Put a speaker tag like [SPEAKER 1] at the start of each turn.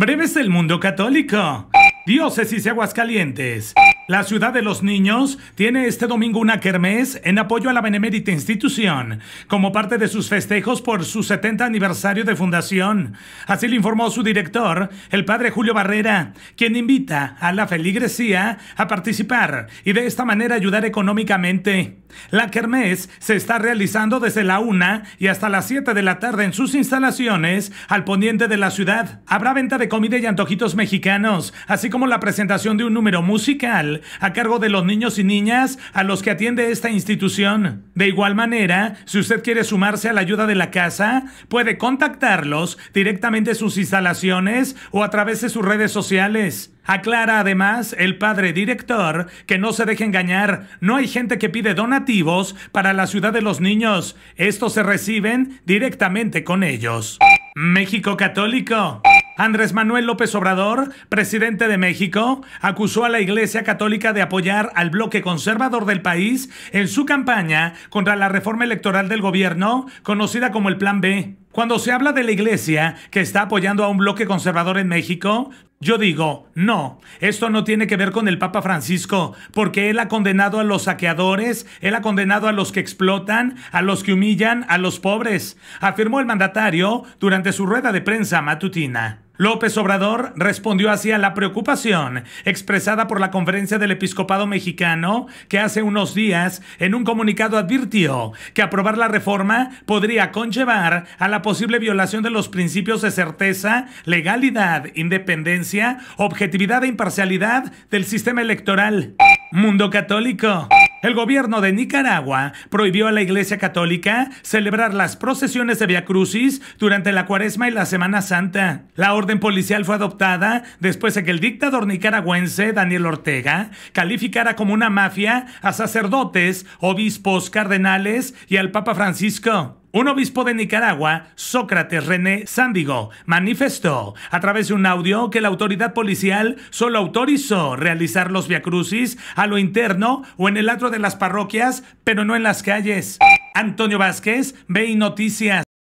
[SPEAKER 1] Breves del mundo católico. Diócesis de Aguascalientes. La ciudad de los niños tiene este domingo una kermés en apoyo a la benemérita institución, como parte de sus festejos por su 70 aniversario de fundación. Así le informó su director, el padre Julio Barrera, quien invita a la feligresía a participar y de esta manera ayudar económicamente. La kermés se está realizando desde la una y hasta las 7 de la tarde en sus instalaciones al poniente de la ciudad. Habrá venta de comida y antojitos mexicanos, así como la presentación de un número musical a cargo de los niños y niñas a los que atiende esta institución. De igual manera, si usted quiere sumarse a la ayuda de la casa, puede contactarlos directamente sus instalaciones o a través de sus redes sociales. Aclara además el padre director que no se deje engañar, no hay gente que pide donativos para la ciudad de los niños, estos se reciben directamente con ellos. México Católico. Andrés Manuel López Obrador, presidente de México, acusó a la Iglesia Católica de apoyar al bloque conservador del país en su campaña contra la reforma electoral del gobierno, conocida como el Plan B. Cuando se habla de la Iglesia que está apoyando a un bloque conservador en México, yo digo, no, esto no tiene que ver con el Papa Francisco, porque él ha condenado a los saqueadores, él ha condenado a los que explotan, a los que humillan, a los pobres, afirmó el mandatario durante su rueda de prensa matutina. López Obrador respondió así a la preocupación expresada por la conferencia del episcopado mexicano que hace unos días en un comunicado advirtió que aprobar la reforma podría conllevar a la posible violación de los principios de certeza, legalidad, independencia, objetividad e imparcialidad del sistema electoral. Mundo Católico. El gobierno de Nicaragua prohibió a la Iglesia Católica celebrar las procesiones de Via Crucis durante la Cuaresma y la Semana Santa. La orden policial fue adoptada después de que el dictador nicaragüense Daniel Ortega calificara como una mafia a sacerdotes, obispos, cardenales y al Papa Francisco. Un obispo de Nicaragua, Sócrates René Sándigo, manifestó a través de un audio que la autoridad policial solo autorizó realizar los viacrucis a lo interno o en el atrio de las parroquias, pero no en las calles. Antonio Vázquez, BI Noticias.